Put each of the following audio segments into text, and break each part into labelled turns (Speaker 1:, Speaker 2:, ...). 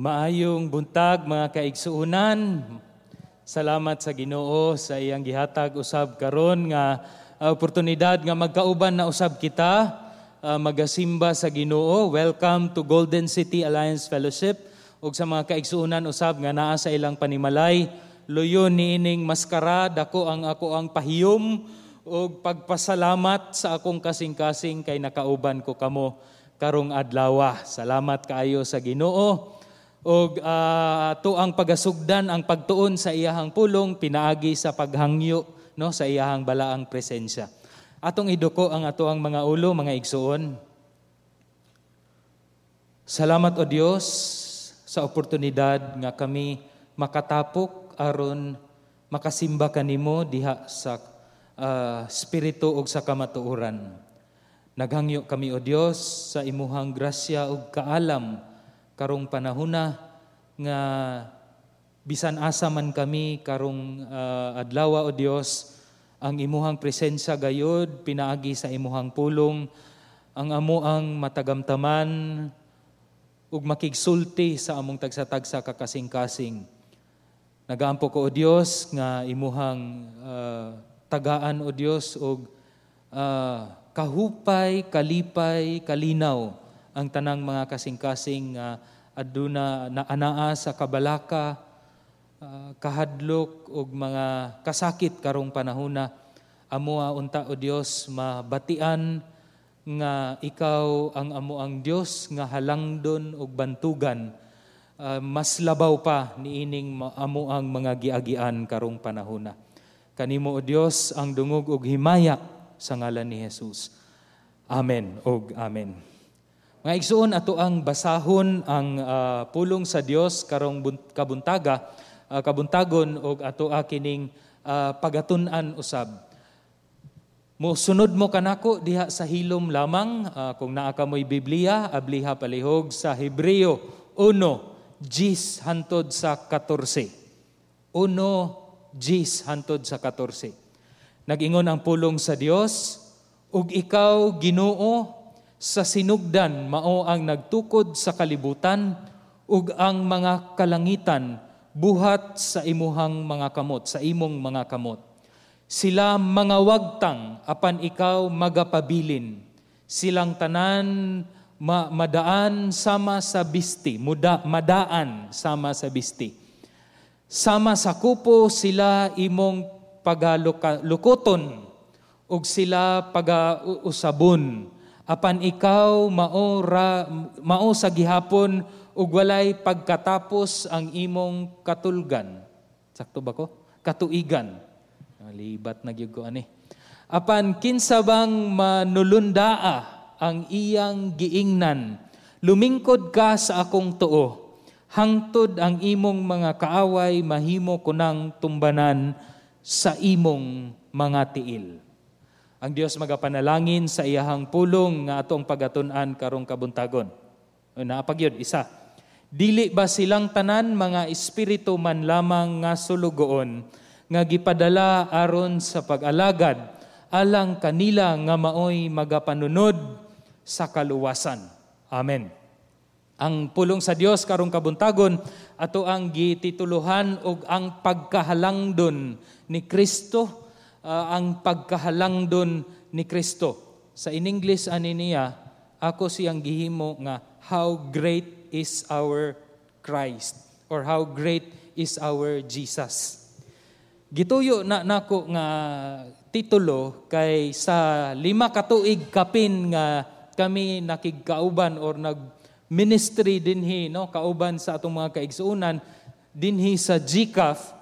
Speaker 1: Maayong buntag mga kaigsuunan. Salamat sa Ginoo sa iyang gihatag usab karon nga uh, oportunidad nga magkauban na usab kita uh, magasimba sa Ginoo. Welcome to Golden City Alliance Fellowship ug sa mga kaigsuunan usab nga naa sa ilang panimalay. Luyon niining maskara dako ang ako ang pahiyom ug pagpasalamat sa akong kasing-kasing kay nakauban ko kamo karong adlaw. Salamat kaayo sa Ginoo og uh, ah, to ang pagasugdan ang pagtuon sa iyahang pulong pinaagi sa paghangyo no sa iyahang balaang presensya. Atong iduko ang atoang mga ulo, mga igsuon. Salamat o Dios sa oportunidad nga kami makatapok aron makasimba kanimo diha sa uh, spirito og sa kamatuoran. Naghangyo kami o Dios sa imuhang grasya ug kaalam karong panahon na nga bisan asa man kami karong uh, adlaw o Dios ang imuhang presensya gayod pinaagi sa imuhang pulong ang amo ang matagamtaman ug makigsulti sa among tagsa-tagsa kakasing-kasing nagaampo ko o Dios nga imuhang uh, tagaan o Dios og uh, ah, kahupay kalipay kalinaw ang tanang mga kasing-kasing uh, aduna na anaa sa kabalaka, uh, kahadlok ug mga kasakit karong panahona. Amo unta o Dios mabatian nga ikaw ang amo ang Dios nga halangdon ug bantugan. Uh, mas labaw pa niining amo ang mga giagian karong panahona. Kanimo o Dios ang dungog ug himaya sa ngalan ni Jesus. Amen ug amen. Mga igsoon, ato ang basahon ang uh, pulong sa Dios karong kabuntaga, uh, kabuntagon og ato akining uh, pagatun-an usab. sunod mo kanako diha sa hilom lamang uh, kung naa ka mo'y Biblia, abliha palihog sa Hebreo 1 jis hantod sa 14. 1 jis hantod sa 14. Nagingon ang pulong sa Dios ug ikaw Ginoo sa sinugdan mao ang nagtukod sa kalibutan ug ang mga kalangitan buhat sa imuhang mga kamot sa imong mga kamot sila mga wagtang apan ikaw magapabilin silang tanan ma- madaan sama sa bisti muda madaan sama sa bisti sama sa kupo sila imong pagalukoton ug sila pagausabon apan ikaw mao ra, mao sa gihapon ug walay pagkatapos ang imong katulgan. Sakto ba ko? Katuigan. Ah, libat na gyud ko ani. Apan kinsa bang manulundaa ang iyang giingnan, lumingkod ka sa akong tuo. Hangtod ang imong mga kaaway mahimo kunang tumbanan sa imong mga tiil. Ang Dios magapanalangin sa iyahang pulong nga atong pagatunan karong kabuntagon. Naapag yun, isa. Dili ba silang tanan mga espiritu man lamang nga sulugoon nga gipadala aron sa pag-alagad alang kanila nga maoy magapanunod sa kaluwasan. Amen. Ang pulong sa Dios karong kabuntagon ato ang gitituluhan og ang pagkahalangdon ni Kristo uh, ang pagkahalang don ni Kristo. Sa in English ani niya, ako siyang gihimo nga how great is our Christ or how great is our Jesus. Gituyo na nako nga titulo kay sa lima katuig kapin nga kami nakigkauban or nag ministry dinhi no kauban sa atong mga kaigsuonan dinhi sa GCAF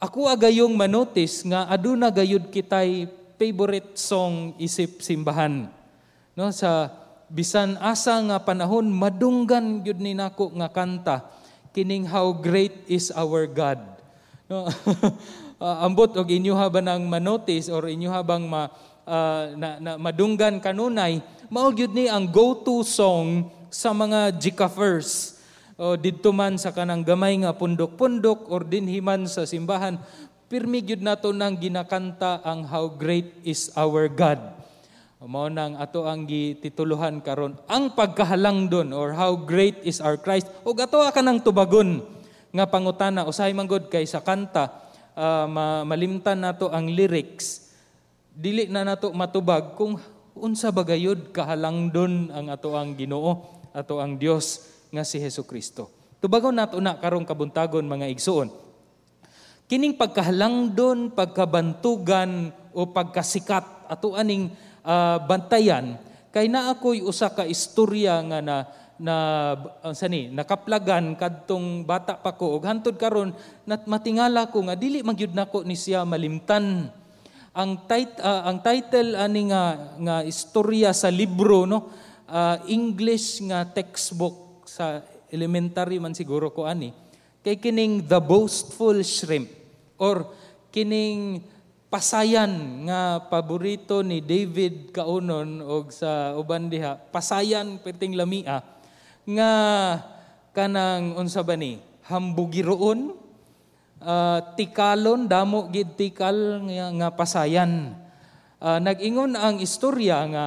Speaker 1: ako agayong manotis nga aduna gayud kitay favorite song isip simbahan. No sa bisan asa nga panahon madunggan gyud ni nako nga kanta kining how great is our God. No uh, ambot og inyo habang nang manotis or inyo habang ma uh, na, na, madunggan kanunay mao gyud ni ang go-to song sa mga jikafers o didto man sa kanang gamay nga pundok-pundok or dinhiman sa simbahan, pirmi gyud nato nang ginakanta ang how great is our God. Mao nang ato ang gitituluhan karon ang pagkahalang don or how great is our Christ ug ato ka nang tubagon nga pangutana usahay man gud kay sa kanta uh, malimtan nato ang lyrics dili na nato matubag kung unsa bagayod kahalangdon ang ato ang Ginoo ato ang Dios nga si Heso Kristo. Tubago nato una karong kabuntagon mga igsuon. Kining pagkahalangdon, pagkabantugan o pagkasikat ato aning uh, bantayan kay naa koy usa ka istorya nga na na sani nakaplagan kadtong bata pa ko og hantod karon nat matingala ko nga dili magyud nako ni siya malimtan ang tit- uh, ah, ang title ani nga nga istorya sa libro no uh, English nga textbook sa elementary man siguro ko ani, kay kining the boastful shrimp or kining pasayan nga paborito ni David kaunon og sa uban diha pasayan piting lamia nga kanang unsa ba ni hambugiroon uh, tikalon damo gid tikal nga, nga pasayan uh, nagingon ang istorya nga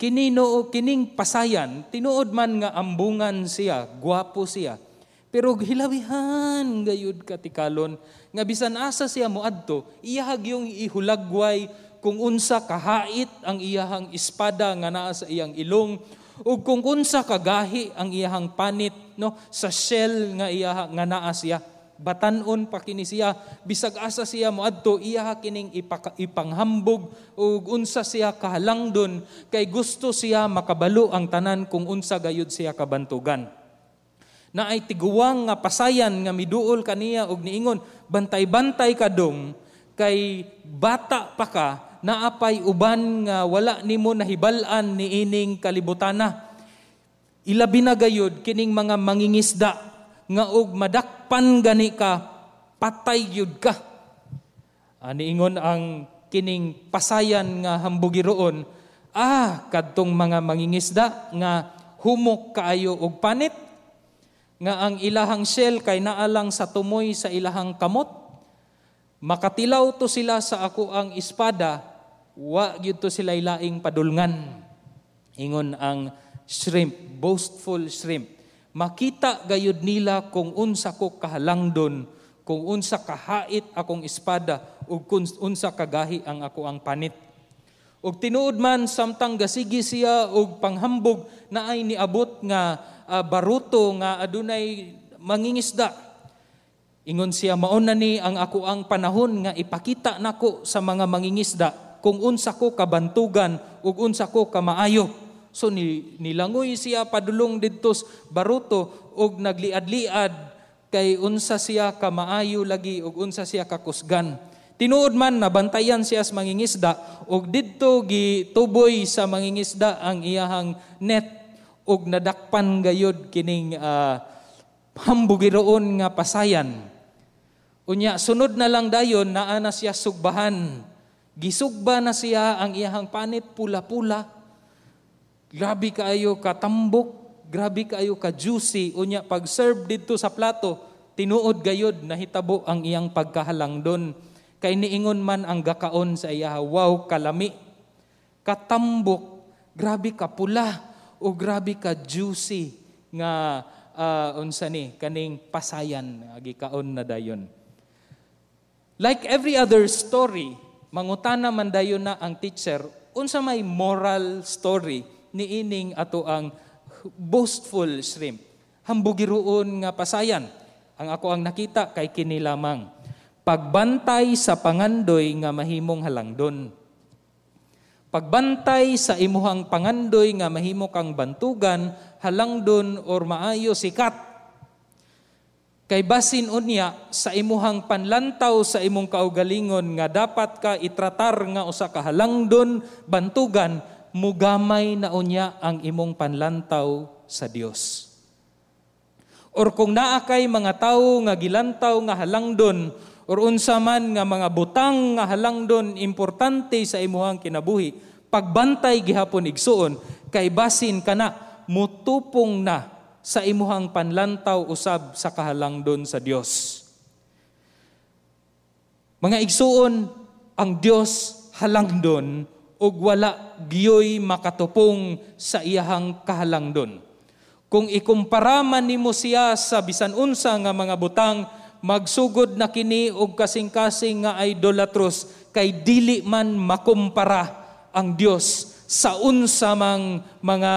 Speaker 1: Kinino o kining pasayan, tinuod man nga ambungan siya, guwapo siya. Pero hilawihan gayud katikalon nga bisan asa siya moadto, iyahag yung ihulagway kung unsa kahait ang iyahang espada nga naa sa iyang ilong o kung unsa kagahi ang iyahang panit no sa shell nga iyaha nga naa siya batanon pa kini siya bisag asa siya moadto iya kining ipaka, ipanghambog ug unsa siya kahalangdon kay gusto siya makabalo ang tanan kung unsa gayud siya kabantugan na ay tiguwang nga pasayan nga miduol kaniya og niingon bantay-bantay ka dong kay bata pa ka naapay uban nga wala nimo nahibal-an ni niining kalibutana ilabi na gayud kining mga mangingisda nga og madakpan gani ka patay gyud ka ani ah, ingon ang kining pasayan nga hambugiroon ah kadtong mga mangingisda nga humok kaayo og panit nga ang ilahang shell kay naalang sa tumoy sa ilahang kamot makatilaw to sila sa ako ang espada wa gyud to sila laing padulngan ingon ang shrimp boastful shrimp makita gayud nila kung unsa ko kahalangdon, kung unsa kahait akong espada, ug kung unsa kagahi ang ako ang panit. Ug tinuod man samtang gasigi siya og panghambog na ay niabot nga uh, baruto nga adunay mangingisda. Ingon siya mauna ni ang ako ang panahon nga ipakita nako sa mga mangingisda kung unsa ko kabantugan ug unsa ko kamaayo. So ni, nilangoy siya padulong didto Baruto og nagliad-liad kay unsa siya kamaayo lagi og unsa siya kakusgan. Tinuod man nabantayan siya sa mangingisda og didto gituboy sa mangingisda ang iyahang net og nadakpan gayod kining uh, hambugiroon nga pasayan. Unya sunod na lang dayon naa na siya sugbahan. Gisugba na siya ang iyahang panit pula-pula Grabe kaayo ka tambok, grabe kaayo ka juicy unya pag serve didto sa plato, tinuod gayod nahitabo ang iyang pagkahalang don. Kay niingon man ang gakaon sa iya, wow kalami. Katambok, grabe ka pula o grabe ka juicy nga uh, unsa ni kaning pasayan gikaon na dayon. Like every other story, mangutana man dayon na ang teacher unsa may moral story niining ato ang boastful shrimp. Hambugiruon nga pasayan. Ang ako ang nakita kay kini lamang. Pagbantay sa pangandoy nga mahimong halangdon. Pagbantay sa imuhang pangandoy nga mahimo kang bantugan, halangdon or maayo sikat. Kay basin unya sa imuhang panlantaw sa imong kaugalingon nga dapat ka itratar nga usa ka halangdon bantugan mugamay na unya ang imong panlantaw sa Dios. Or kung naa kay mga tawo nga gilantaw nga halangdon or unsa man nga mga butang nga halangdon importante sa imuhang kinabuhi, pagbantay gihapon igsuon kay basin kana mutupong na sa imuhang panlantaw usab sa kahalangdon sa Dios. Mga igsuon, ang Dios halangdon ug wala giyoy makatupong sa iyahang kahalangdon. Kung ikumpara man nimo siya sa bisan unsa nga mga butang, magsugod na kini og kasing-kasing nga idolatros kay dili man makumpara ang Dios sa unsa mang mga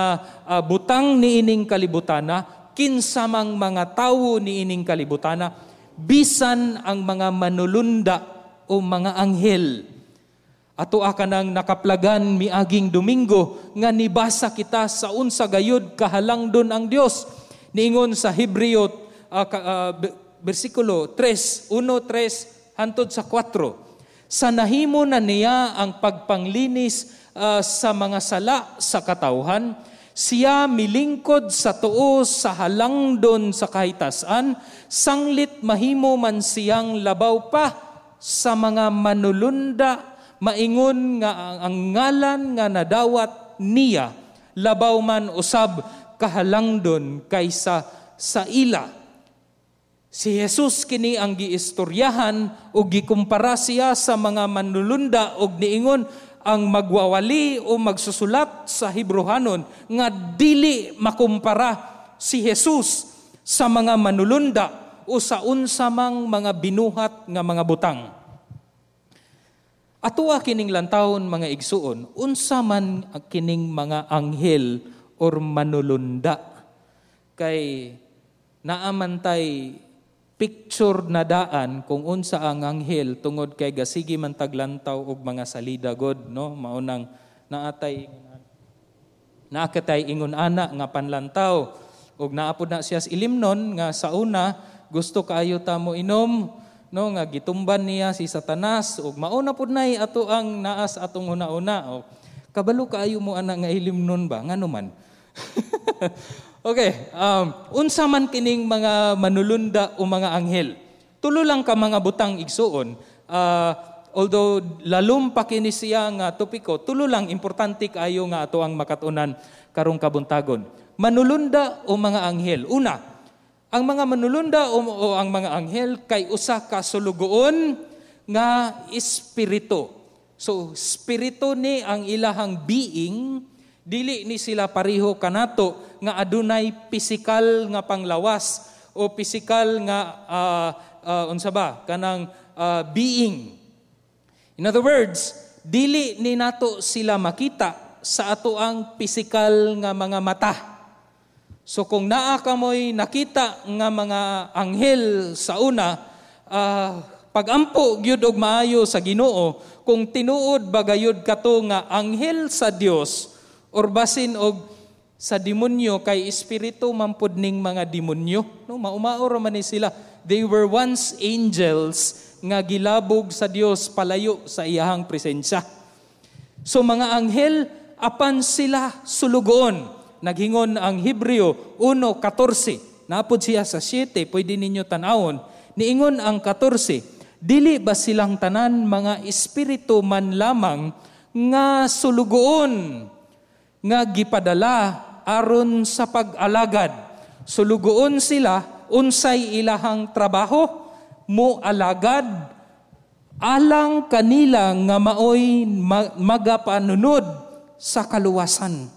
Speaker 1: uh, butang niining kalibutana, kinsa mang mga tawo niining kalibutana, bisan ang mga manulunda o mga anghel Ato aka nang nakaplagan mi aging Domingo nga nibasa kita sa unsa gayud kahalangdon ang Dios. Niingon sa Hebreo uh, uh, bersikulo 3, 1:3 hantod sa 4. Sa nahimo na niya ang pagpanglinis uh, sa mga sala sa katawhan, siya milingkod sa tuo sa halangdon sa kahitasan, sanglit mahimo man siyang labaw pa sa mga manulunda maingon nga ang, ngalan nga nadawat niya, labaw man usab kahalangdon kaysa sa ila. Si Jesus kini ang giistoryahan o gikumpara siya sa mga manlulunda o niingon ang magwawali o magsusulat sa Hebrohanon nga dili makumpara si Jesus sa mga manulunda o sa unsamang mga binuhat nga mga butang. Atua kining lantawon mga igsuon, unsa man kining mga anghel or manulunda kay naamantay picture na daan kung unsa ang anghel tungod kay gasigi man taglantaw og mga salida god no maunang naatay naakatay ingon ana nga panlantaw og naapod na siya sa ilimnon nga sa una gusto kaayo ta mo inom no nga gitumban niya si Satanas ug mauna pud nay ato ang naas atong una-una. O, kabalo kaayo mo ana nga ilimnon ba ngano man. okay, um, unsa man kining mga manulunda o mga anghel? Tulo lang ka mga butang igsuon. Uh, although lalum pa kini siya nga topiko, tulo lang importante kaayo nga ato ang makatunan karong kabuntagon. Manulunda o mga anghel? Una, ang mga manulunda o, o ang mga anghel kay usa ka sulugoon nga espiritu. So espiritu ni ang ilahang being dili ni sila pareho kanato nga adunay pisikal nga panglawas o pisikal nga uh, uh, unsa ba kanang uh, being. In other words, dili ni nato sila makita sa ato ang pisikal nga mga mata. So kung naa kamoy nakita nga mga anghel sa una, uh, pagampo gyud og maayo sa Ginoo kung tinuod bagayod kato nga anghel sa Dios or basin og sa demonyo kay espiritu mampod ning mga demonyo no maumao ra man sila they were once angels nga gilabog sa Dios palayo sa iyahang presensya so mga anghel apan sila sulugoon naghingon ang Hebreo 1:14. Napod siya sa 7, pwede ninyo tanawon. Niingon ang 14, dili ba silang tanan mga espiritu man lamang nga sulugoon nga gipadala aron sa pag-alagad. Sulugoon sila unsay ilahang trabaho mo alagad alang kanila nga maoy magapanunod sa kaluwasan.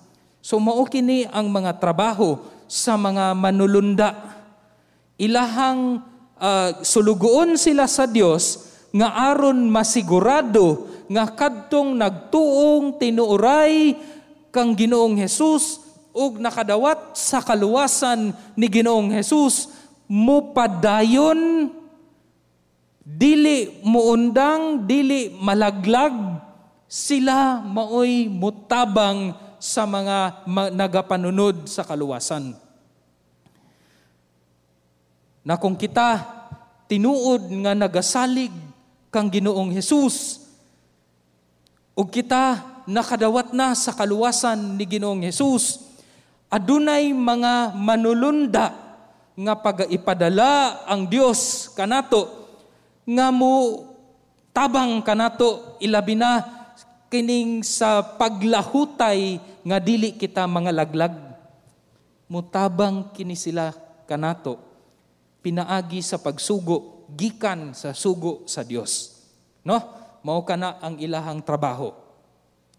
Speaker 1: So mao kini ang mga trabaho sa mga manulunda. Ilahang uh, sulugoon sila sa Dios nga aron masigurado nga kadtong nagtuong tinuoray kang Ginoong Hesus ug nakadawat sa kaluwasan ni Ginoong Hesus mo dili muundang dili malaglag sila maoy mutabang sa mga nagapanunod sa kaluwasan. Na kung kita tinuod nga nagasalig kang Ginoong Hesus ug kita nakadawat na sa kaluwasan ni Ginoong Hesus adunay mga manulunda nga pagaipadala ang Dios kanato nga mo tabang kanato ilabi na kining sa paglahutay nga dili kita mga laglag. Mutabang kini sila kanato pinaagi sa pagsugo gikan sa sugo sa Dios. No? Mao kana ang ilahang trabaho.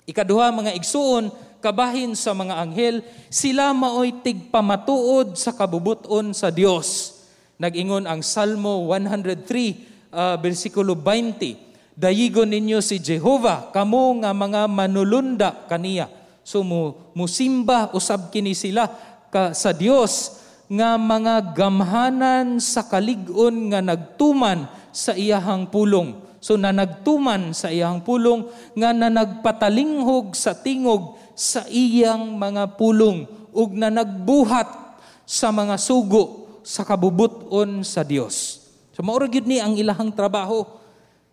Speaker 1: Ikaduha mga igsuon kabahin sa mga anghel sila maoy tigpamatuod sa kabubuton sa Dios. Nagingon ang Salmo 103 uh, bersikulo 20 Dayigon ninyo si Jehova, kamo nga mga manulunda kaniya. So musimba usab kini sila ka, sa Dios nga mga gamhanan sa kalig-on nga nagtuman sa iyahang pulong. So na nagtuman sa iyang pulong nga na nagpatalinghog sa tingog sa iyang mga pulong ug na nagbuhat sa mga sugo sa kabubuton sa Dios. So mao ni ang ilahang trabaho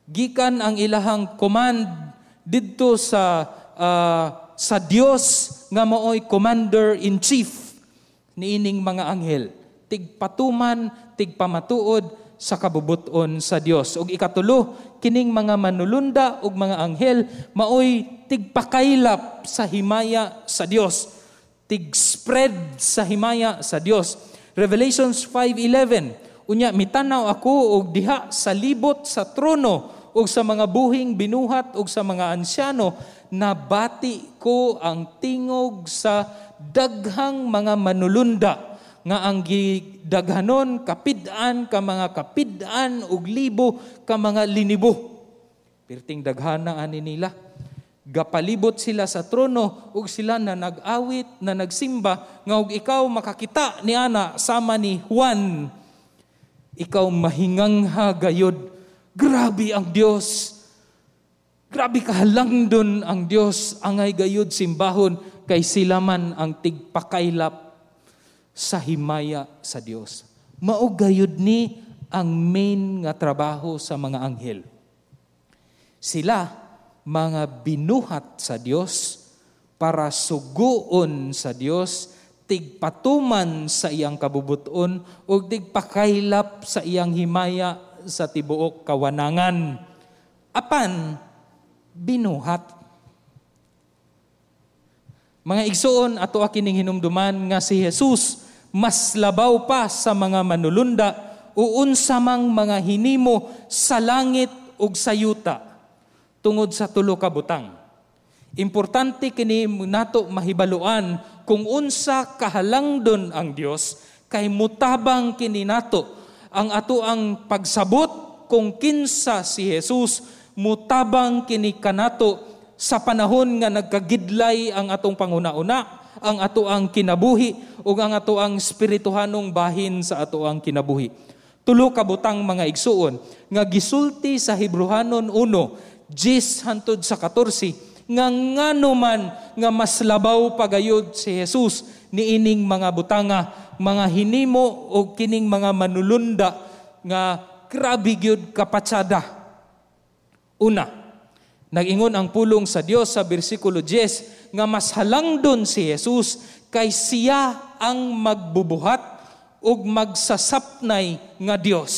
Speaker 1: gikan ang ilahang command didto sa uh, sa Dios nga mooy commander in chief niining mga anghel tigpatuman tigpamatuod sa kabubuton sa Dios ug ikatulo kining mga manulunda ug mga anghel maoy tigpakaylap sa himaya sa Dios tigspread sa himaya sa Dios Revelations 5:11 unya mitanaw ako og diha sa libot sa trono ug sa mga buhing binuhat ug sa mga ansyano nabati ko ang tingog sa daghang mga manulunda nga ang gidaghanon kapid-an ka mga kapid-an ug libo ka mga linibo pirting daghana ani nila gapalibot sila sa trono ug sila na nag-awit na nagsimba nga ug ikaw makakita ni ana sama ni Juan ikaw mahingang ha gayod Grabe ang Diyos. Grabe kahalangdon ang Diyos. Angay gayud simbahon kay sila man ang tigpakailap sa himaya sa Diyos. Maugayod ni ang main nga trabaho sa mga anghel. Sila, mga binuhat sa Diyos para suguon sa Diyos, tigpatuman sa iyang kabubuton o tigpakailap sa iyang himaya sa tibuok kawanangan. Apan, binuhat. Mga igsoon, ato akining hinumduman nga si Jesus, mas labaw pa sa mga manulunda, uunsa mang mga hinimo sa langit ug sa yuta, tungod sa tulo ka butang. Importante kini nato mahibaluan kung unsa kahalangdon ang Dios kay mutabang kini nato ang ato ang pagsabot kung kinsa si Jesus mutabang kini kanato sa panahon nga nagkagidlay ang atong panguna-una, ang ato ang kinabuhi ug ang ato ang spirituhanong bahin sa ato ang kinabuhi. Tulo ka butang mga igsuon nga gisulti sa Hebrehanon 1 10 hantud sa 14 nga ngano man nga mas labaw pagayod si Jesus niining mga butanga, mga hinimo o kining mga manulunda nga grabe gyud kapatsada. Una, nagingon ang pulong sa Dios sa bersikulo 10 nga mas halangdon si Jesus kay siya ang magbubuhat ug magsasapnay nga Dios.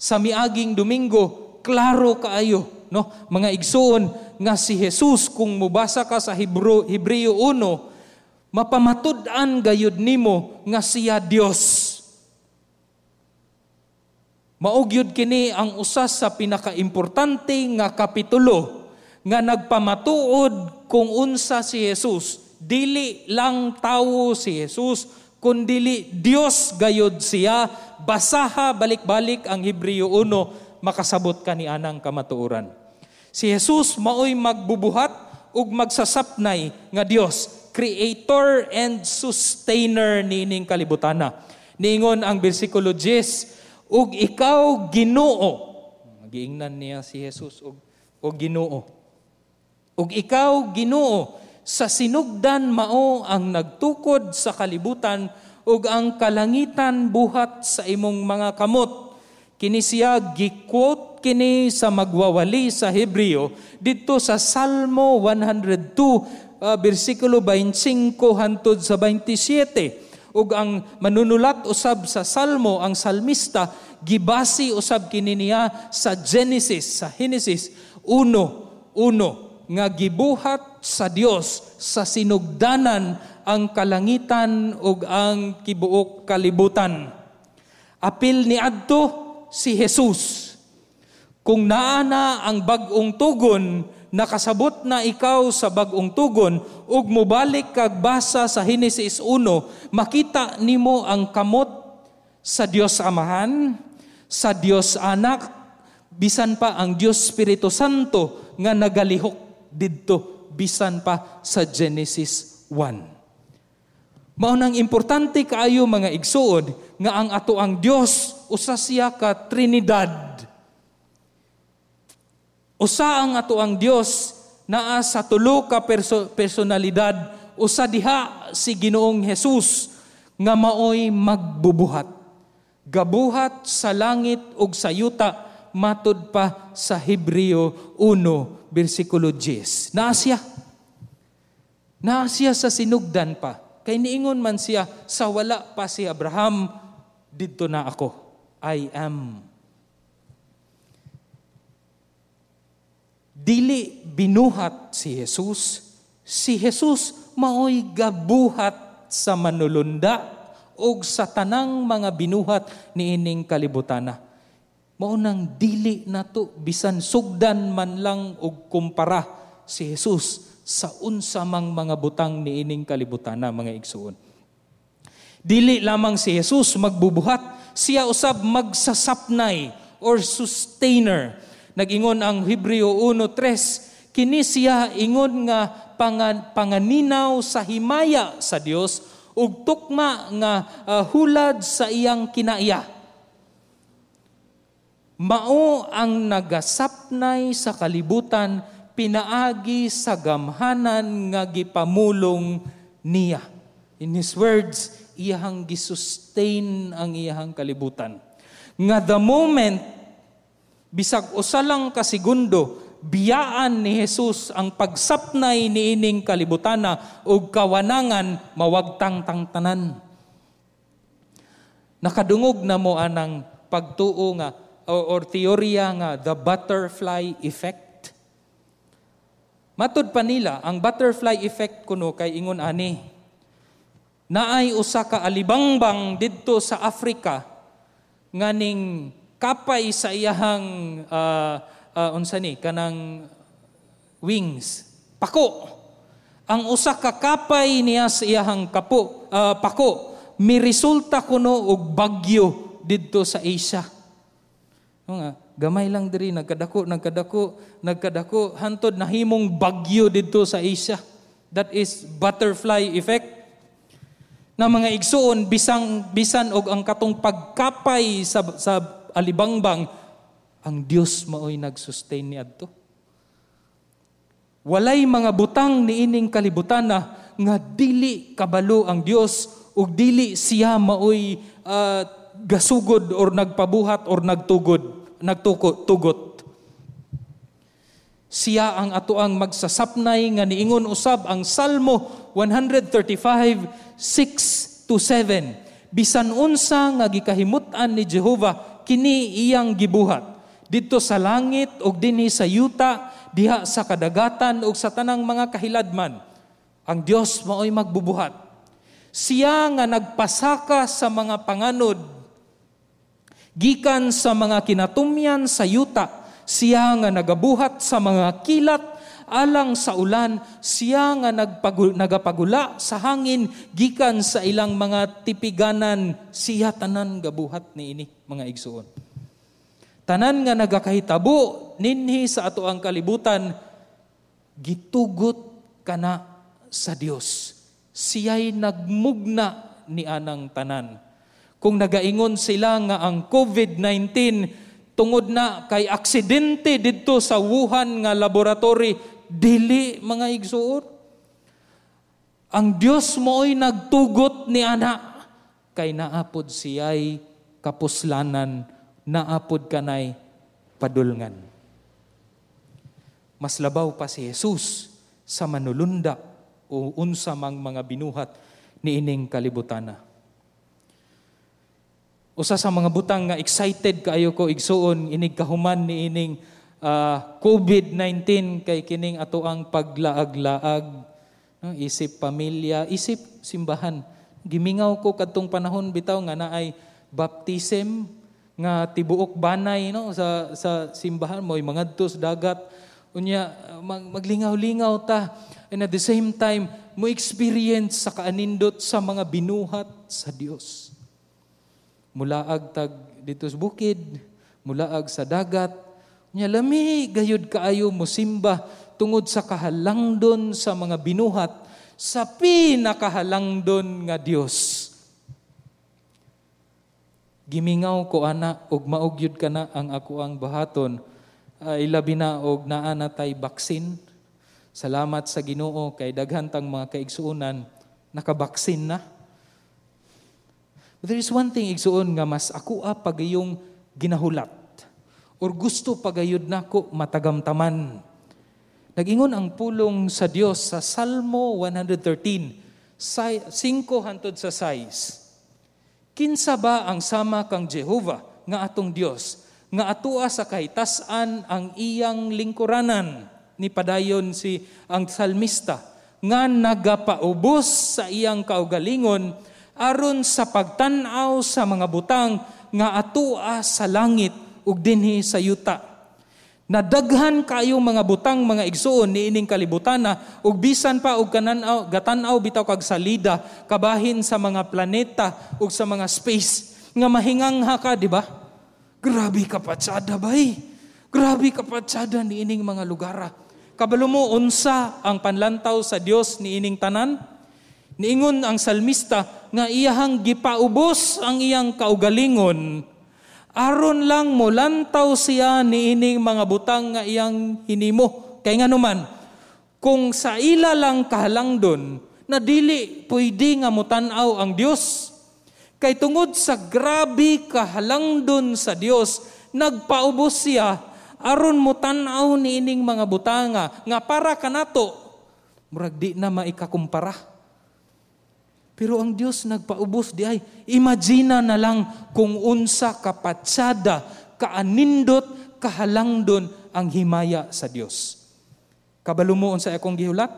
Speaker 1: Sa miaging Domingo, klaro kaayo no mga igsuon nga si Jesus kung mubasa ka sa Hebro, Hebreo 1 mapamatud-an gayud nimo nga siya Dios. Maugyod kini ang usa sa pinakaimportante nga kapitulo nga nagpamatuod kung unsa si Jesus. Dili lang tawo si Jesus, kundili Dios gayud siya. Basaha balik-balik ang Hebreo 1, makasabot ka ni anang kamatuoran. Si Jesus maoy magbubuhat ug magsasapnay nga Dios creator and sustainer nining kalibutan na. Ningon ang bersikulo 10, ug ikaw ginoo. Giingnan niya si Jesus ug ug ginoo. Ug ikaw ginoo sa sinugdan mao ang nagtukod sa kalibutan ug ang kalangitan buhat sa imong mga kamot kini siya gi-quote kini sa magwawali sa Hebreo didto sa Salmo 102 uh, bersikulo 25 hantod sa 27. Ug ang manunulat usab sa salmo ang salmista gibasi usab kini niya sa Genesis sa Genesis 1:1 nga gibuhat sa Dios sa sinugdanan ang kalangitan ug ang kibuok kalibutan. Apil ni adto si Jesus. Kung naana ang bag-ong tugon nakasabot na ikaw sa bagong tugon, ug mubalik kag basa sa Henesis 1, makita nimo ang kamot sa Dios Amahan, sa Dios Anak, bisan pa ang Dios Espiritu Santo nga nagalihok didto bisan pa sa Genesis 1. Mao nang importante kaayo mga igsuod nga ang ato ang Dios usa siya ka Trinidad Usa ang ato ang Dios naa sa tulo ka perso- personalidad usa diha si Ginoong Hesus nga maoy magbubuhat. Gabuhat sa langit ug sa yuta matud pa sa Hebreo 1 bersikulo 10. Naa siya. sa sinugdan pa. Kay niingon man siya sa wala pa si Abraham didto na ako. I am Dili binuhat si Jesus, si Jesus maoy gabuhat sa manulunda og sa tanang mga binuhat niining kalibutana. Mao nang dili nato bisan sugdan man lang og kumpara si Jesus sa unsa mang mga butang niining kalibutana mga igsuon. Dili lamang si Jesus magbubuhat, siya usab magsasapnay or sustainer Nagingon ang Hebreo 1.3, Kinisya ingon nga pangan, panganinaw sa himaya sa Dios ug tukma nga uh, hulad sa iyang kinaiya. Mao ang nagasapnay sa kalibutan pinaagi sa gamhanan nga gipamulong niya. In his words, iyahang gisustain ang iyahang kalibutan. Nga the moment Bisag usa lang ka segundo, biyaan ni Jesus ang pagsapnay ni ining kalibutana ug kawanangan mawagtang tangtanan. Nakadungog na mo anang pagtuo nga o, or teorya nga the butterfly effect. Matud pa nila ang butterfly effect kuno kay ingon ani. Naay usa ka alibangbang didto sa Africa nganing kapay sa iyahang uh, uh, unsa ni kanang wings, pako. Ang usa ka kapay niya sa iyahang kapo, uh, pako, resulta kuno og bagyo didto sa Asia. No nga, gamay lang diri nagkadako, nagkadako, nagkadako hantod nahimong bagyo didto sa Asia. That is butterfly effect na mga igsuon bisan bisan og ang katong pagkapay sa sa alibangbang, ang Dios maoy nagsustain ni adto. Walay mga butang ni ining kalibutan na nga dili kabalo ang Dios ug dili siya maoy uh, gasugod or nagpabuhat or nagtugod, nagtugot siya ang atoang magsasapnay nga niingon usab ang Salmo 135 6 to 7. Bisan unsa nga gikahimutan ni Jehova kini iyang gibuhat dito sa langit ug dinhi sa yuta diha sa kadagatan ug sa tanang mga kahiladman ang Dios maoy magbubuhat siya nga nagpasaka sa mga panganod gikan sa mga kinatumyan sa yuta siya nga nagabuhat sa mga kilat alang sa ulan siya nga nagpagul- sa hangin gikan sa ilang mga tipiganan siya tanan gabuhat ini mga igsoon. Tanan nga nagakahitabo ninhi sa ato ang kalibutan, gitugot kana sa Dios. Siya'y nagmugna ni anang tanan. Kung nagaingon sila nga ang COVID-19 tungod na kay aksidente didto sa Wuhan nga laboratory, dili mga igsuon. Ang Dios mo'y nagtugot ni ana kay naapod siya'y kapuslanan, naapod kanay, padulngan. Mas labaw pa si Jesus sa manulunda o unsa mang mga binuhat ni ining kalibutana. Usa sa mga butang nga excited kayo ko igsuon inig kahuman ni ining uh, ah, COVID-19 kay kining ato ang paglaag-laag no, isip pamilya, isip simbahan. Gimingaw ko kadtong panahon bitaw nga naay baptism nga tibuok banay no sa sa simbahan mo mangadto sa dagat unya mag, maglingaw-lingaw ta and at the same time mo experience sa kaanindot sa mga binuhat sa Dios mula ag tag dito sa bukid ag sa dagat unya lami gayud kaayo mo simba tungod sa kahalangdon sa mga binuhat sa pinakahalangdon nga Dios Gimingaw ko ana og maugyud kana ang ako ang bahaton ay ah, labi na og naa na tay baksin. Salamat sa Ginoo kay daghan tang mga kaigsuonan nakabaksin na. But there is one thing igsuon nga mas ako a ah, pagayong ginahulat or gusto pagayod nako matagamtaman. Nagingon ang pulong sa Dios sa Salmo 113, 5 hantod sa 6. Kinsa ba ang sama kang Jehova nga atong Dios nga atua sa kahitasan ang iyang lingkuranan ni padayon si ang salmista nga nagapaubos sa iyang kaugalingon aron sa pagtan-aw sa mga butang nga atua sa langit ug dinhi sa yuta Nadaghan kayo mga butang mga igsuon niining kalibutan na ug bisan pa og kananaw gatanaw bitaw kag salida kabahin sa mga planeta ug sa mga space nga mahingang ha ka di ba? Grabe ka patsada bay. Grabe ka patsada ining mga lugar Kabalo mo unsa ang panlantaw sa Dios ni ining tanan? Niingon ang salmista nga iyahang gipaubos ang iyang kaugalingon Aron lang mo lantaw siya ni ining mga butang nga iyang hinimo. Kay nga naman, kung sa ila lang kahalangdon, na dili pwede nga mo tanaw ang Dios. Kay tungod sa grabe kahalangdon sa Dios, nagpaubos siya aron mo tanaw ining mga butanga nga para kanato murag di na maikakumpara pero ang Dios nagpaubos di ay, imagina na lang kung unsa kapatsada, kaanindot, kahalangdon ang himaya sa Dios. Kabalo mo unsa akong gihulat?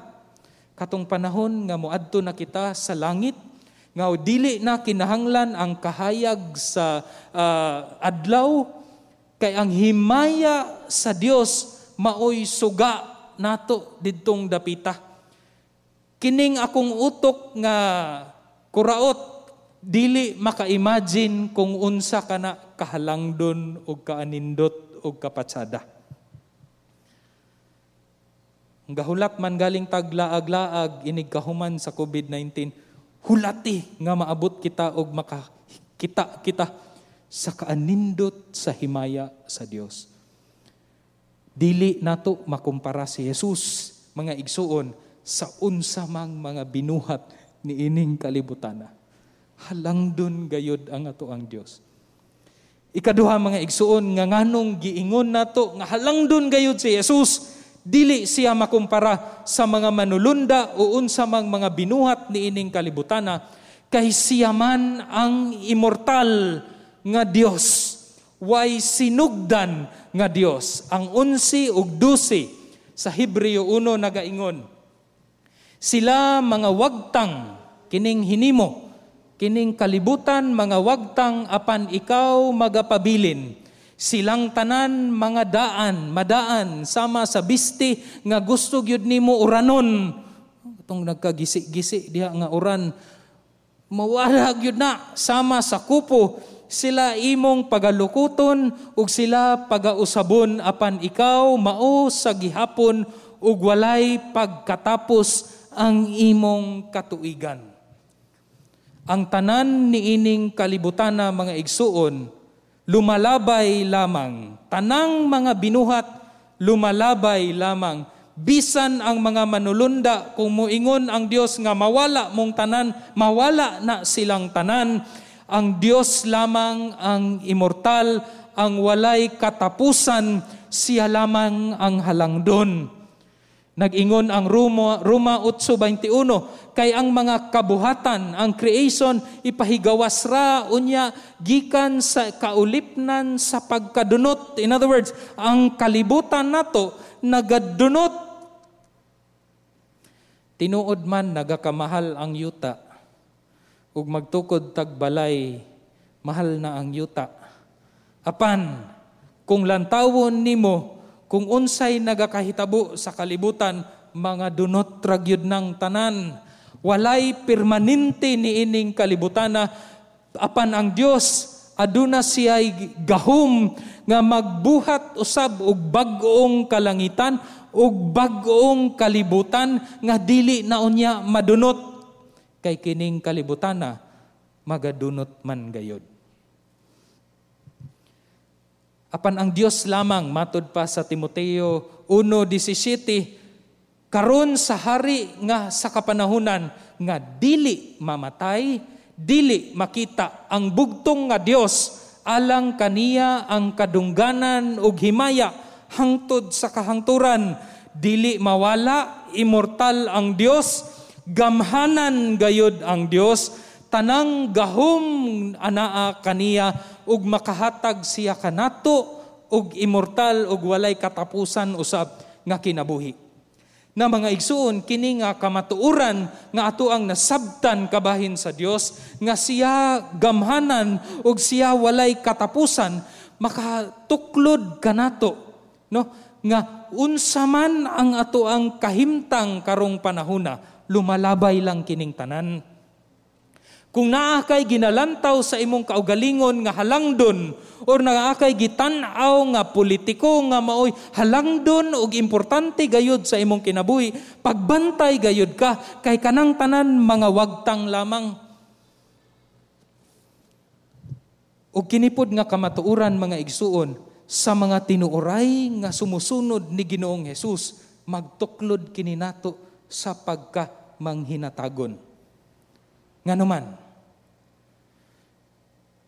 Speaker 1: Katong panahon nga moadto na kita sa langit, nga dili na kinahanglan ang kahayag sa uh, adlaw kay ang himaya sa Dios maoy suga nato didtong dapita kining akong utok nga Kuraot, dili maka-imagine kung unsa ka na kahalangdon o kaanindot o kapatsada. Ang gahulap man galing taglaag-laag, inig kahuman sa COVID-19, hulati nga maabot kita og makakita kita sa kaanindot sa himaya sa Dios. Dili nato makumpara si Jesus mga igsuon sa unsa mang mga binuhat ni ining kalibutan na. Halang dun gayod ang ato ang Dios. Ikaduha mga igsuon nga nganong giingon nato nga halang dun gayod si Jesus dili siya makumpara sa mga manulunda o unsa mang mga binuhat ni niining kalibutana kay siya man ang immortal nga Dios way sinugdan nga Dios ang unsi ug dusi sa Hebreo 1 nagaingon sila mga wagtang, kining hinimo, kining kalibutan, mga wagtang, apan ikaw magapabilin. Silang tanan, mga daan, madaan, sama sa bisti, nga gusto gyud nimo uranon. Itong nagkagisi-gisi diha nga uran, mawala gyud na, sama sa kupo, sila imong pagalukuton ug sila pagausabon apan ikaw mao sa gihapon ug walay pagkatapos ang imong katuigan. Ang tanan niining kalibutan na mga igsuon, lumalabay lamang. Tanang mga binuhat, lumalabay lamang. Bisan ang mga manulunda, kung muingon ang Diyos nga mawala mong tanan, mawala na silang tanan. Ang Diyos lamang ang immortal, ang walay katapusan, siya lamang ang halangdon Nagingon ang Roma, Roma 8.21, kay ang mga kabuhatan, ang creation, ipahigawas ra, unya, gikan sa kaulipnan sa pagkadunot. In other words, ang kalibutan nato, nagadunot. Tinuod man nagakamahal ang yuta, ug magtukod tagbalay, mahal na ang yuta. Apan, kung lantawon nimo kung unsay nagakahitabo sa kalibutan, mga dunot tragyod ng tanan. Walay permanente niining kalibutana, apan ang Dios aduna siya'y gahom nga magbuhat usab og bag-oong kalangitan ug bag-oong kalibutan nga dili na unya madunot kay kining kalibutana magadunot man gayod Apan ang Dios lamang matud pa sa Timoteo 1:17 karon sa hari nga sa kapanahunan nga dili mamatay, dili makita ang bugtong nga Dios alang kaniya ang kadungganan ug himaya hangtod sa kahangturan dili mawala immortal ang Dios gamhanan gayud ang Dios tanang gahom anaa kaniya ug makahatag siya kanato ug immortal ug walay katapusan usab nga kinabuhi. Na mga igsuon kini nga kamatuoran nga ato ang nasabtan kabahin sa Dios nga siya gamhanan ug siya walay katapusan makatuklod kanato no nga unsa man ang ato ang kahimtang karong panahona lumalabay lang kining tanan kung naa kay ginalantaw sa imong kaugalingon nga halangdon or naa kay gitan-aw nga politiko nga maoy halangdon og importante gayud sa imong kinabuhi, pagbantay gayud ka kay kanang tanan mga wagtang lamang. Ug kinipod nga kamatuoran mga igsuon sa mga tinuoray nga sumusunod ni Ginoong Hesus, magtuklod kini nato sa pagkamanghinatagon. nganuman naman,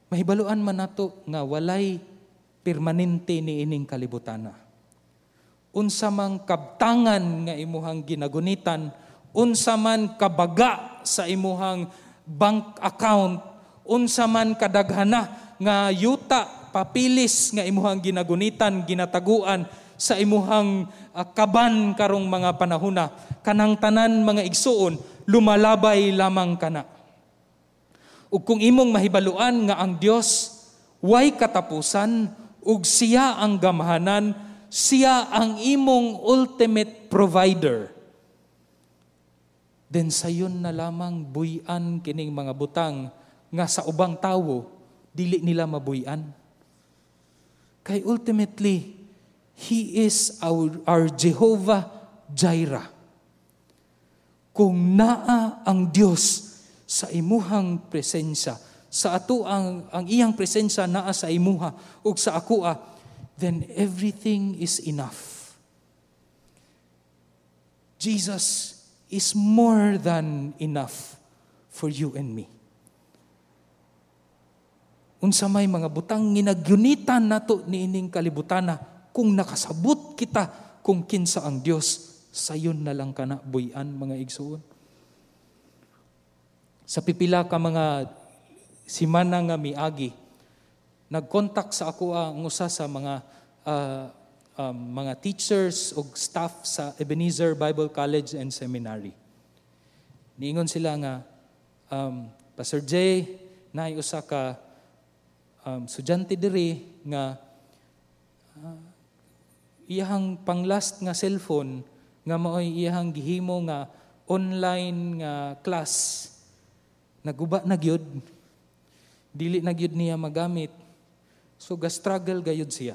Speaker 1: Mahibaluan man nato nga walay permanente ni ining kalibutan na. Unsa mang kabtangan nga imuhang ginagunitan, unsa man kabaga sa imuhang bank account, unsa man kadaghana nga yuta papilis nga imuhang ginagunitan, ginataguan sa imuhang ah, kaban karong mga panahuna, kanang tanan mga igsuon, lumalabay lamang kana ug kung imong mahibaluan nga ang Dios way katapusan ug siya ang gamahanan, siya ang imong ultimate provider. Then sayon na lamang buyan kining mga butang nga sa ubang tawo dili nila mabuyan. Kay ultimately, He is our, our Jehovah Jireh. Kung naa ang Diyos sa imuhang presensya, sa ato ang, ang iyang presensya naa sa imuha ug sa akoa, then everything is enough. Jesus is more than enough for you and me. Unsa may mga butang ginagyunitan nato niining kalibutana kung nakasabot kita kung kinsa ang Dios sayon na lang kana buyan mga igsuon sa pipila ka mga simana nga miagi nagkontak sa ako ang usa sa mga uh, um, mga teachers o staff sa Ebenezer Bible College and Seminary. Niingon sila nga, um, Pastor Jay na usa ka um, sudyante diri nga uh, iyahang panglast nga cellphone nga mao iyang gihimo nga online nga class Naguba na gyud. Dili na gyud niya magamit. So ga-struggle gayud siya.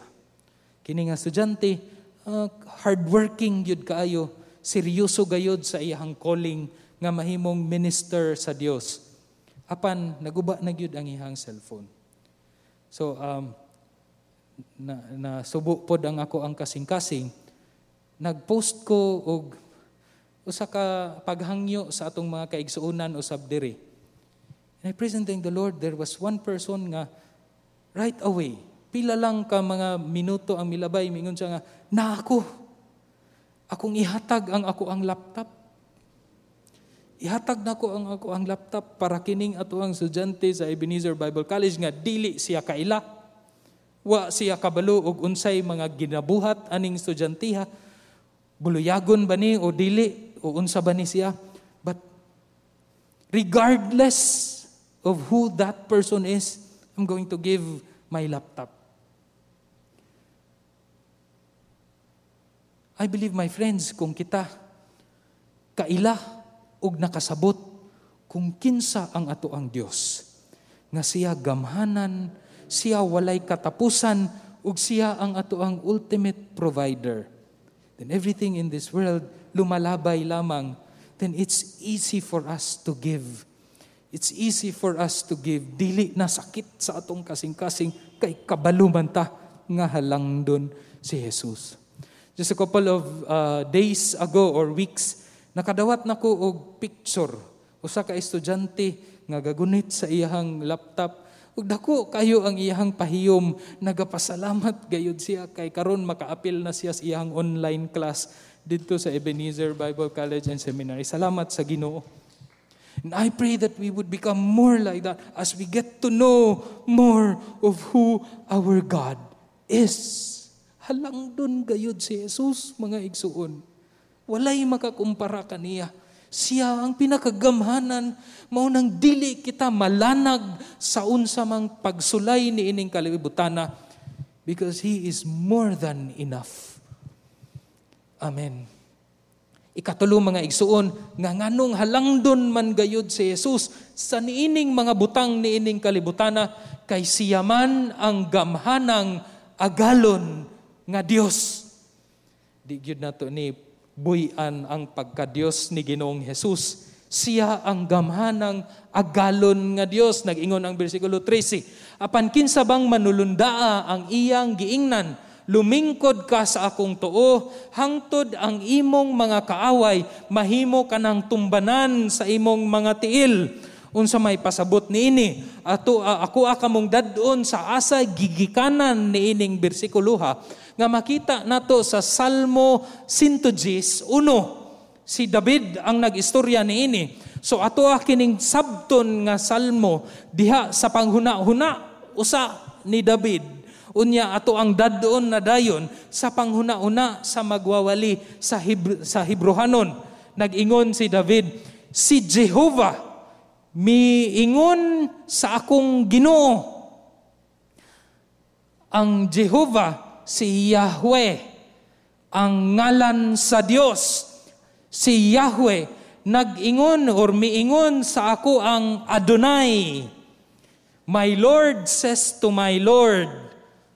Speaker 1: Kini nga estudyante, uh, hardworking gyud kaayo, seryoso gayud sa iyang calling nga mahimong minister sa Dios. Apan naguba na gyud ang iyang cellphone. So um na, na subo pod ang ako ang kasing-kasing nagpost ko og usa ka paghangyo sa atong mga kaigsuonan usab diri And I praise the Lord, there was one person nga, right away, pila lang ka mga minuto ang milabay, mingon siya nga, na ako. Akong ihatag ang ako ang laptop. Ihatag na ko ang ako ang laptop para kining ato ang estudyante sa Ebenezer Bible College nga dili siya kaila. Wa siya kabalo og unsay mga ginabuhat aning estudyantiha. Buluyagon ba ni o dili o unsa ba ni siya? But regardless of who that person is, I'm going to give my laptop. I believe, my friends, kung kita kaila ug nakasabot kung kinsa ang ato ang Dios nga siya gamhanan, siya walay katapusan ug siya ang ato ang ultimate provider. Then everything in this world lumalabay lamang, then it's easy for us to give It's easy for us to give dili na sakit sa atong kasing-kasing kay kabaluman ta nga halang don si Jesus. Just a couple of uh, days ago or weeks, nakadawat nako og picture usa ka estudyante nga gagunit sa iyahang laptop ug dako kayo ang iyahang pahiyom nagapasalamat gayud siya kay karon makaapil na siya sa iyahang online class dito sa Ebenezer Bible College and Seminary. Salamat sa Ginoo. And I pray that we would become more like that as we get to know more of who our God is. Halang dun gayod si Jesus, mga igsuon. Walay makakumpara kaniya. Siya ang pinakagamhanan, mao nang dili kita malanag sa unsa mang pagsulay ni ining kalibutana because He is more than enough. Amen. Ikatulo mga igsuon, nga nganong halangdon man gayod si Jesus sa niining mga butang niining kalibutana kay siyaman ang gamhanang agalon nga Dios. Di gyud nato ni buy ang pagka Dios ni Ginoong Hesus. Siya ang gamhanang agalon nga Dios. Nagingon ang bersikulo 13. Apan kinsa bang manulundaa ang iyang giingnan, lumingkod ka sa akong tuo, hangtod ang imong mga kaaway, mahimo ka ng tumbanan sa imong mga tiil. Unsa may pasabot ni ini, ato uh, ako akamong dadon sa asa gigikanan ni ining ha, nga makita nato sa Salmo 110:1 si David ang nagistorya ini. So ato kining sabton nga salmo diha sa panghuna-huna usa ni David Unya ato ang dadon na dayon sa panghuna-una sa magwawali sa, Hib- sa Hebrohanon. Nag-ingon si David, Si Jehovah, miingon sa akong ginoo. Ang Jehovah, si Yahweh, ang ngalan sa Dios. Si Yahweh, nag-ingon or miingon sa ako ang Adonai. My Lord says to my Lord,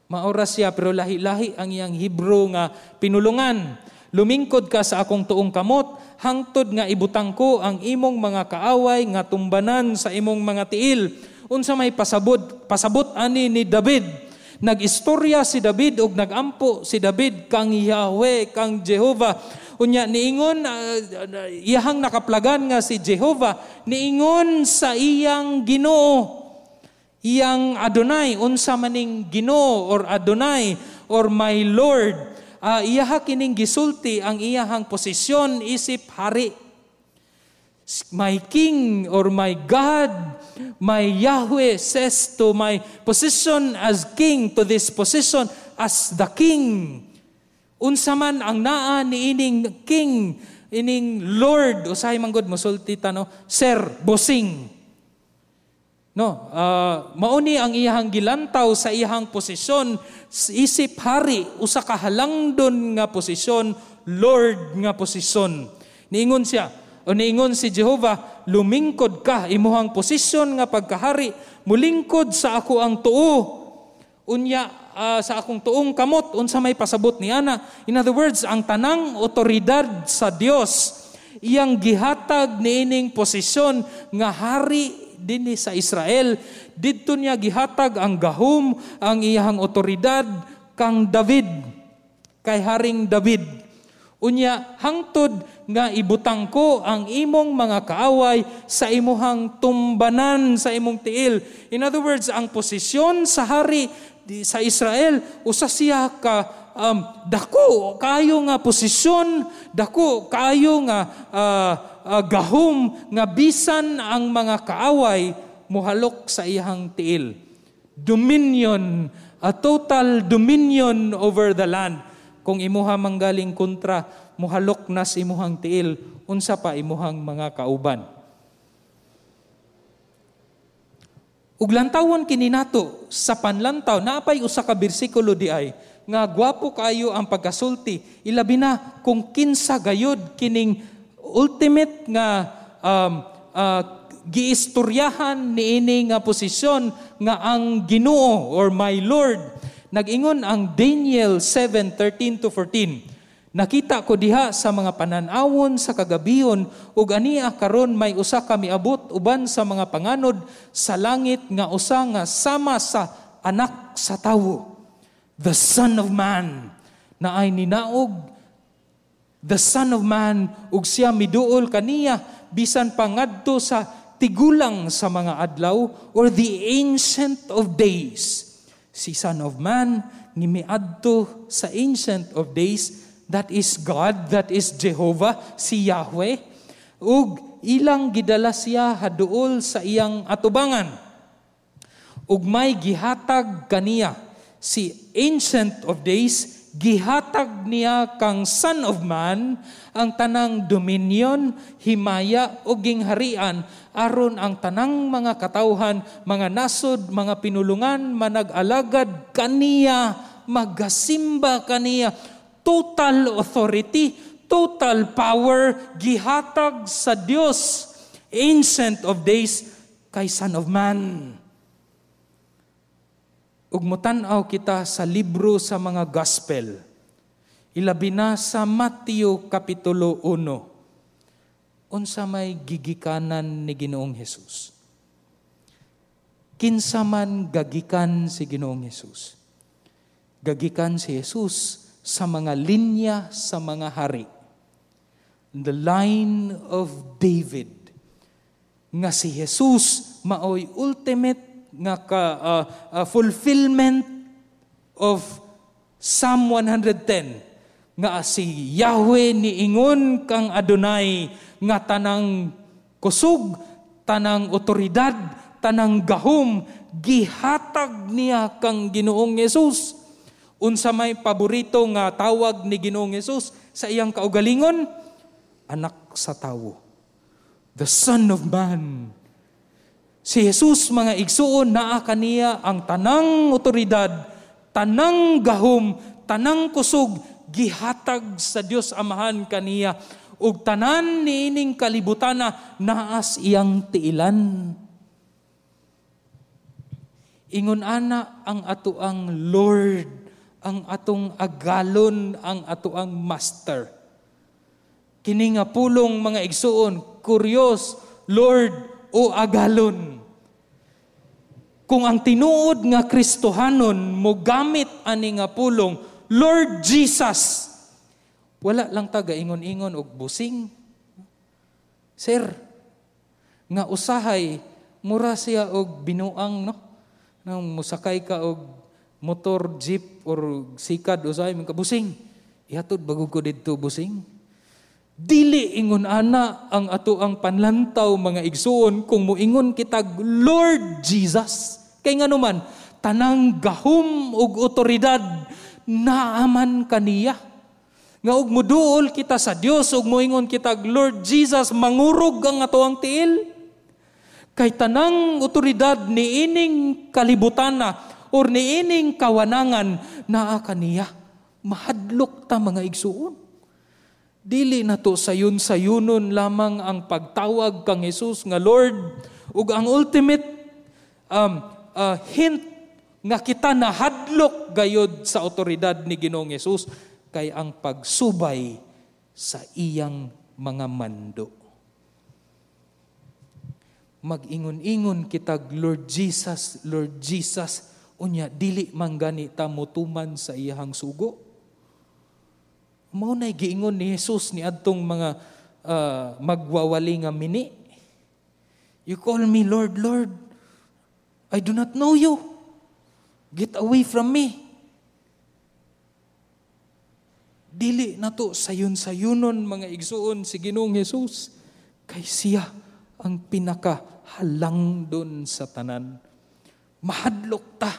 Speaker 1: Maura siya, pero lahi-lahi ang iyang Hebrew nga pinulungan. Lumingkod ka sa akong tuong kamot, hangtod nga ibutang ko ang imong mga kaaway nga tumbanan sa imong mga tiil. Unsa may pasabot, pasabot ani ni David. Nagistorya si David og nagampo si David kang Yahweh, kang Jehovah. Unya niingon uh, iyahang nakaplagan nga si Jehovah niingon sa iyang Ginoo iyang Adonai, unsa maning Ginoo or Adonai or my Lord, uh, ah, iyaha kining gisulti ang iyahang posisyon isip hari. My King or my God, my Yahweh says to my position as king, to this position as the king. Unsa man ang naa ni ining king, ining Lord, usahay man gud mosulti tano, Sir Bosing. No, uh, mauni ang iyang gilantaw sa iyang posisyon, isip hari usa ka halangdon nga posisyon, Lord nga posisyon. Niingon siya, o niingon si Jehova, lumingkod ka imuhang posisyon nga pagkahari, mulingkod sa ako ang tuo. Unya uh, sa akong tuong kamot unsa may pasabot ni ana. In other words, ang tanang otoridad sa Dios iyang gihatag niining posisyon nga hari dinhi sa Israel didto niya gihatag ang gahom ang iyahang otoridad kang David kay Haring David unya hangtod nga ibutang ko ang imong mga kaaway sa imuhang tumbanan sa imong tiil in other words ang posisyon sa hari sa Israel usa siya ka um, dako kayo nga posisyon, dako kayo nga uh, uh, gahom nga bisan ang mga kaaway muhalok sa iyang tiil. Dominion, a total dominion over the land. Kung imuha manggaling kontra, muhalok nas imuhang tiil, unsa pa imuhang mga kauban. Uglantawan kini nato sa panlantaw naapay usa ka bersikulo di ay nga gwapo kayo ang pagkasulti. Ilabi na kung kinsa gayod kining ultimate nga um, uh, giistoryahan ini nga posisyon nga ang Ginoo or my Lord. Nagingon ang Daniel 7:13 to 14. Nakita ko diha sa mga pananawon sa kagabion ug ania karon may usa kami abot uban sa mga panganod sa langit nga usa nga sama sa anak sa tawo the Son of Man, na ay ninaog, the Son of Man, ug siya miduol kaniya, bisan pangadto sa tigulang sa mga adlaw, or the Ancient of Days. Si Son of Man, ni miadto sa Ancient of Days, that is God, that is Jehovah, si Yahweh, ug ilang gidala siya haduol sa iyang atubangan. Ug may gihatag kaniya si Ancient of Days, gihatag niya kang Son of Man ang tanang dominion, himaya o gingharian aron ang tanang mga katawhan, mga nasod, mga pinulungan, manag-alagad kaniya, magasimba kaniya. Total authority, total power gihatag sa Dios, Ancient of Days kay Son of Man Ug motan-aw kita sa libro sa mga gospel. Ilabi na sa Mateo Kapitulo 1. Unsa may gigikanan ni Ginoong Hesus. Kinsaman gagikan si Ginoong Hesus. Gagikan si Hesus sa mga linya sa mga hari. The line of David. Nga si Jesus maoy ultimate nga ka, uh, uh, fulfillment of Psalm 110 nga si Yahweh ni ingon kang Adonai nga tanang kusog tanang otoridad tanang gahom gihatag niya kang Ginoong Yesus unsa may paborito nga tawag ni Ginoong Yesus sa iyang kaugalingon anak sa tawo the son of man Si Jesus mga igsuon naa kaniya ang tanang otoridad, tanang gahom, tanang kusog gihatag sa Dios Amahan kaniya ug tanan niining kalibutan na naas iyang tiilan. Ingon ana ang atoang Lord, ang atong agalon, ang atoang master. Kini nga pulong mga igsuon, kuryos, Lord o agalon kung ang tinuod nga Kristohanon mo gamit ani nga pulong Lord Jesus, wala lang taga ingon-ingon og busing. Sir, nga usahay mura siya og binuang no. Nang musakay ka og motor, jeep or sikad usahay man ka busing. Ihatod bago ko didto busing. Dili ingon ana ang ato ang panlantaw mga igsuon kung moingon kitag Lord Jesus. Kay nga naman, tanang gahom ug otoridad naaman kaniya. Nga og muduol kita sa Dios og moingon kitag Lord Jesus mangurog ang ato ang tiil. Kay tanang otoridad niining kalibutana or ni ining kawanangan naa kaniya. Mahadlok ta mga igsuon. Dili na to sayon sayunon lamang ang pagtawag kang Jesus nga Lord. Ug ang ultimate um, uh, hint nga kita hadlok gayod sa otoridad ni Ginoong Yesus kay ang pagsubay sa iyang mga mando. magingon ingon kita, Lord Jesus, Lord Jesus, unya dili mangani tamutuman sa iyang sugo mao nay giingon ni Jesus ni adtong mga uh, ah, magwawali nga mini. You call me Lord, Lord. I do not know you. Get away from me. Dili na to sayon-sayonon mga igsuon si Ginoong Jesus. Kay siya ang pinaka halang don sa tanan. Mahadlok ta.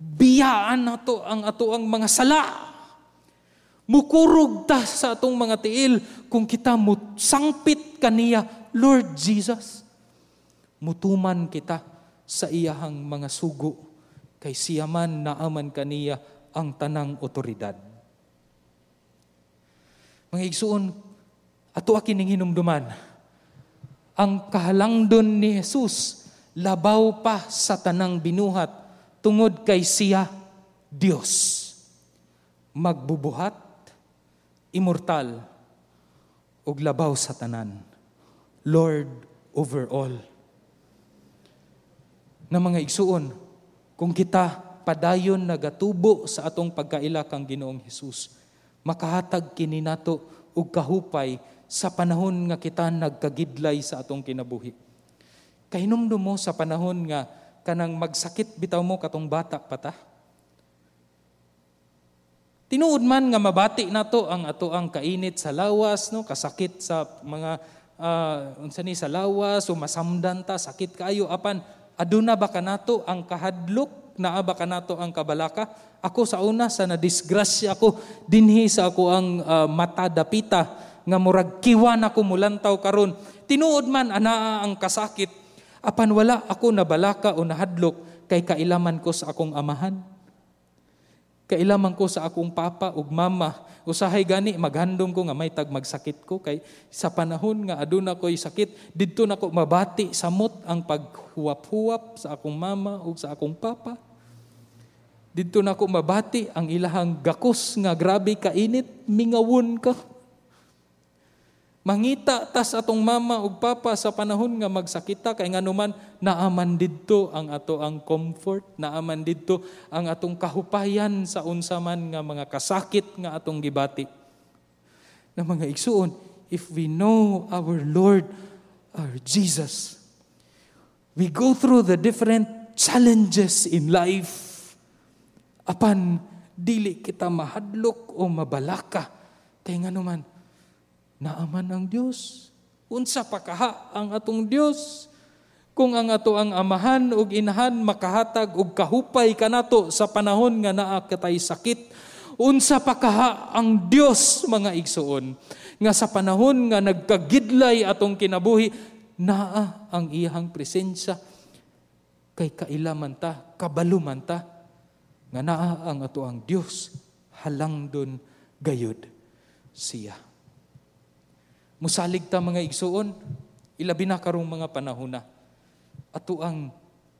Speaker 1: Biyaan na to ang ato ang mga sala Mukurog ta sa atong mga tiil kung kita mutsangpit kaniya, Lord Jesus. Mutuman kita sa iyahang mga sugo kay siyaman naaman kaniya ang tanang otoridad. Mga igsuon, ato akin ng hinumduman, ang kahalangdon ni Jesus labaw pa sa tanang binuhat tungod kay siya Dios. Magbubuhat immortal, ug labaw sa tanan. Lord over all. Na mga igsuon, kung kita padayon nagatubo sa atong pagkaila kang Ginoong Hesus, makahatag kini nato og kahupay sa panahon nga kita nagkagidlay sa atong kinabuhi. Kahinumdum mo sa panahon nga kanang magsakit bitaw mo katong bata pata. Tinuod man nga mabati na to ang ato ang kainit sa lawas, no? kasakit sa mga uh, unsa ni sa lawas o masamdan ta sakit kaayo apan aduna ba kanato ang kahadlok naa ba kanato ang kabalaka? Ako sa una sa nadisgrasya ako dinhi sa ako ang uh, ah, mata dapita nga murag kiwa na ko mulantaw karon. Tinuod man anaa ang kasakit apan wala ako nabalaka o nahadlok kay kailaman ko sa akong amahan. Kailaman ko sa akong papa ug mama, usahay gani maghandom ko nga may tag magsakit ko kay sa panahon nga aduna ko'y sakit, didto nako mabati samot ang paghuwap-huwap sa akong mama ug sa akong papa. Didto nako mabati ang ilahang gakos nga grabe kainit, mingawon ka. Mangita tas atong mama ug papa sa panahon nga magsakita kay nganuman naaman didto ang ato ang comfort, naaman didto ang atong kahupayan sa unsaman nga mga kasakit nga atong gibati. Nga mga igsuon, if we know our Lord, our Jesus, we go through the different challenges in life. Apan dili kita mahadlok o mabalaka kay nganuman naaman ang Dios. Unsa pa kaha ang atong Dios? Kung ang ato ang amahan ug inahan makahatag og kahupay kanato sa panahon nga naa katay sakit, unsa pa kaha ang Dios mga igsuon nga sa panahon nga nagkagidlay atong kinabuhi naa ang iyang presensya kay kailaman ta kabaluman ta nga naa ang ato ang Dios halang don gayud siya Musalig ta mga igsuon, ilabi na karong mga panahon na. Ato ang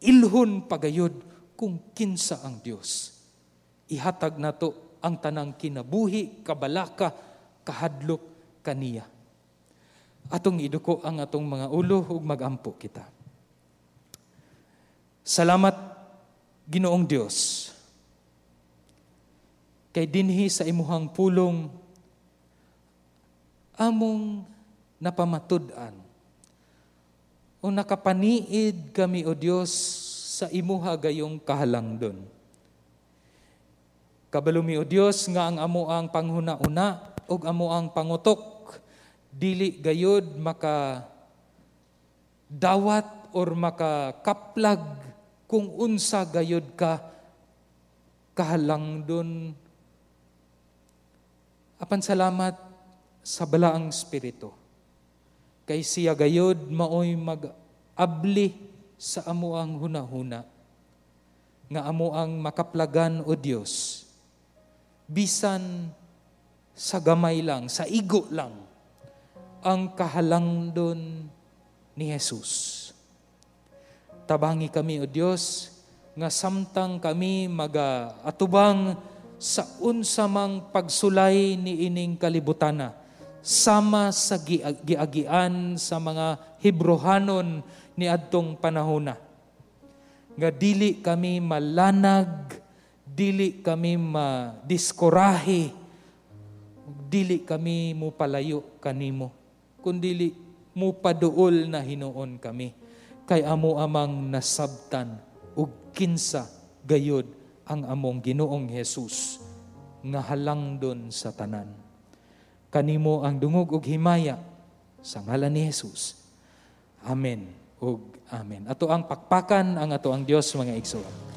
Speaker 1: ilhon pagayod kung kinsa ang Dios. Ihatag nato ang tanang kinabuhi, kabalaka, kahadlok kaniya. Atong iduko ang atong mga ulo ug magampo kita. Salamat Ginoong Dios. Kay dinhi sa imuhang pulong among napamatudan. O nakapaniid kami, O Diyos, sa imuha gayong kahalangdon. Kabalumi, O Diyos, nga ang amo ang panghuna-una o amo ang pangutok, dili gayod maka dawat or kaplag kung unsa gayod ka kahalangdon. Apan salamat sa balaang spirito. Kay siya gayod maoy mag-abli sa amuang hunahuna, nga amuang makaplagan o Dios, bisan sa gamay lang, sa igo lang, ang kahalang don ni Jesus. Tabangi kami, O Dios, nga samtang kami maga-atubang sa unsamang pagsulay ni ining kalibutana sama sa giagian sa mga Hebrohanon ni adtong panahona. Nga dili kami malanag, dili kami madiskorahe, dili kami mupalayo kanimo, kundili mupaduol na hinuon kami. Kay amo amang nasabtan ug kinsa gayod ang among Ginoong Hesus nga halang don sa tanan kanimo ang dungog ug himaya sa ngalan ni Jesus. Amen ug amen. Ato ang pakpakan ang ato ang Dios mga igsoon.